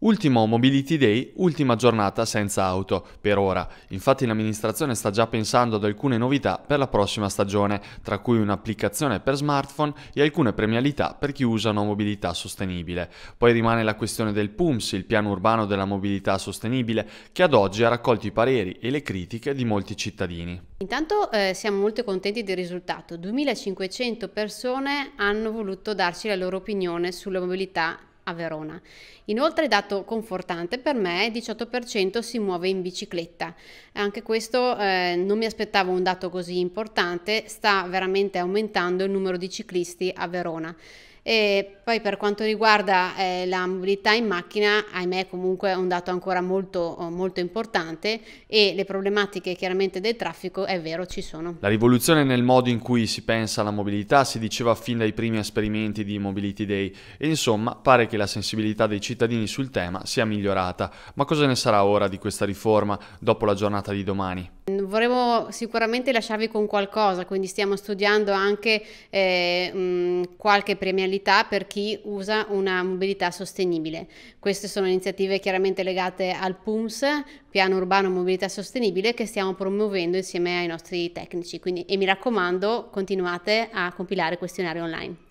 Ultimo Mobility Day, ultima giornata senza auto, per ora. Infatti l'amministrazione sta già pensando ad alcune novità per la prossima stagione, tra cui un'applicazione per smartphone e alcune premialità per chi usa una mobilità sostenibile. Poi rimane la questione del PUMS, il piano urbano della mobilità sostenibile, che ad oggi ha raccolto i pareri e le critiche di molti cittadini. Intanto eh, siamo molto contenti del risultato. 2500 persone hanno voluto darci la loro opinione sulla mobilità a Verona. Inoltre, dato confortante per me, 18% si muove in bicicletta. Anche questo eh, non mi aspettavo un dato così importante, sta veramente aumentando il numero di ciclisti a Verona. E poi per quanto riguarda eh, la mobilità in macchina, ahimè comunque è un dato ancora molto, oh, molto importante e le problematiche chiaramente del traffico è vero ci sono. La rivoluzione nel modo in cui si pensa alla mobilità si diceva fin dai primi esperimenti di Mobility Day e insomma pare che la sensibilità dei cittadini sul tema sia migliorata. Ma cosa ne sarà ora di questa riforma dopo la giornata di domani? Vorremmo sicuramente lasciarvi con qualcosa, quindi stiamo studiando anche eh, mh, ehm, qualche premialità per chi usa una mobilità sostenibile. Queste sono iniziative chiaramente legate al PUMS, Piano Urbano Mobilità Sostenibile, che stiamo promuovendo insieme ai nostri tecnici. Quindi, e mi raccomando, continuate a compilare questionari online.